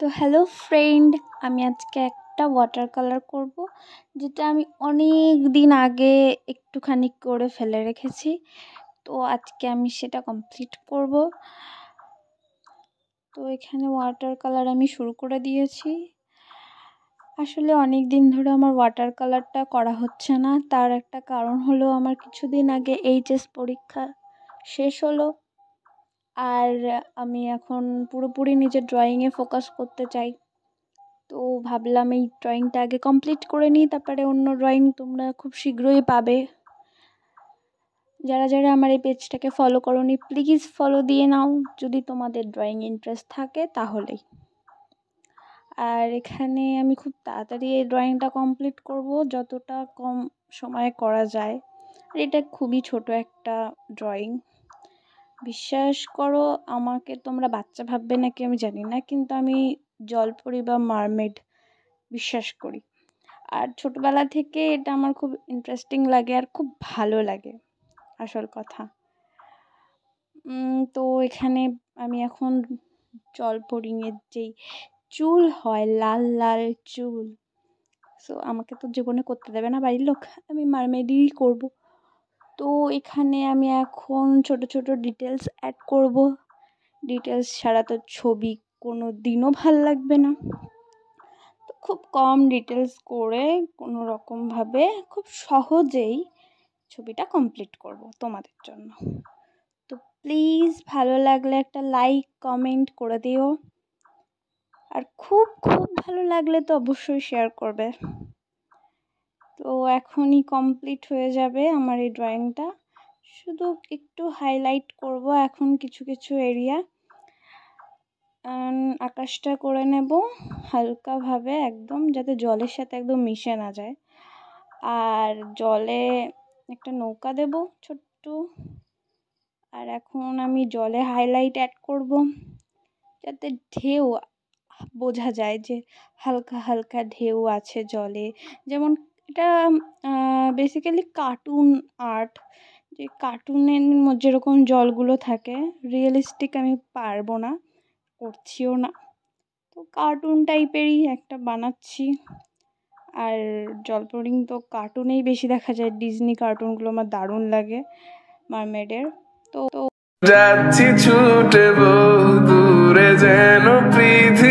তো hello friend আমি আজকে একটা ওয়াটার কালার করব যেটা আমি অনেক দিন আগে একটুখানি করে ফেলে রেখেছি তো আজকে আমি সেটা কমপ্লিট করব তো এখানে ওয়াটার কালার আমি শুরু করে দিয়েছি আসলে অনেক দিন ধরে আমার ওয়াটার কালারটা করা হচ্ছে না তার একটা কারণ হলো আমার কিছুদিন আগে এইচএস পরীক্ষা শেষ হলো আর আমি এখন পুরোপুরি নিজের ড্রয়িংয়ে ফোকাস করতে চাই তো ভাবলাম এই ড্রয়িংটা আগে কমপ্লিট করে নিই তারপরে অন্য ড্রয়িং তোমরা খুব শীঘ্রই পাবে যারা যারা আমার এই পেজটাকে ফলো করনি প্লিজ ফলো দিয়ে নাও যদি তোমাদের ড্রয়িং ইন্টারেস্ট থাকে তাহলেই আর এখানে আমি খুব তাড়াতাড়ি এই ড্রয়িংটা কমপ্লিট করব যতটা কম সময়ে করা যায় আর এটা খুবই ছোট একটা ড্রয়িং বিশ্বাস করো আমাকে তোমরা বাচ্চা ভাববে নাকি আমি জানি না কিন্তু আমি জলপরি বা মারমেড বিশ্বাস করি আর ছোটোবেলা থেকে এটা আমার খুব ইন্টারেস্টিং লাগে আর খুব ভালো লাগে আসল কথা তো এখানে আমি এখন জলপরিংয়ের যেই চুল হয় লাল লাল চুল সো আমাকে তো জীবনে করতে দেবে না বাড়ির লোক আমি মারমেডই করবো তো এখানে আমি এখন ছোট ছোট ডিটেলস অ্যাড করব ডিটেলস ছাড়া তো ছবি কোনো দিনও ভাল লাগবে না তো খুব কম ডিটেলস করে কোনো রকমভাবে খুব সহজেই ছবিটা কমপ্লিট করব তোমাদের জন্য তো প্লিজ ভালো লাগলে একটা লাইক কমেন্ট করে দিও আর খুব খুব ভালো লাগলে তো অবশ্যই শেয়ার করবে তো এখনই কমপ্লিট হয়ে যাবে আমার এই ড্রয়িংটা শুধু একটু হাইলাইট করব এখন কিছু কিছু এরিয়া আকাশটা করে নেব হালকাভাবে একদম যাতে জলের সাথে একদম মিশে না যায় আর জলে একটা নৌকা দেব ছোট্ট আর এখন আমি জলে হাইলাইট অ্যাড করব যাতে ঢেউ বোঝা যায় যে হালকা হালকা ঢেউ আছে জলে যেমন এটা বেসিক্যালি কার্টুন আর্ট যে কার্টুনের যেরকম জলগুলো থাকে রিয়েলিস্টিক আমি পারবো না করছিও না তো কার্টুন টাইপেরই একটা বানাচ্ছি আর জলপরিং তো কার্টুনেই বেশি দেখা যায় ডিজনি কার্টুনগুলো আমার দারুণ লাগে মারমেডের তো যাচ্ছি ছুটে দূরে যেন পৃথিবী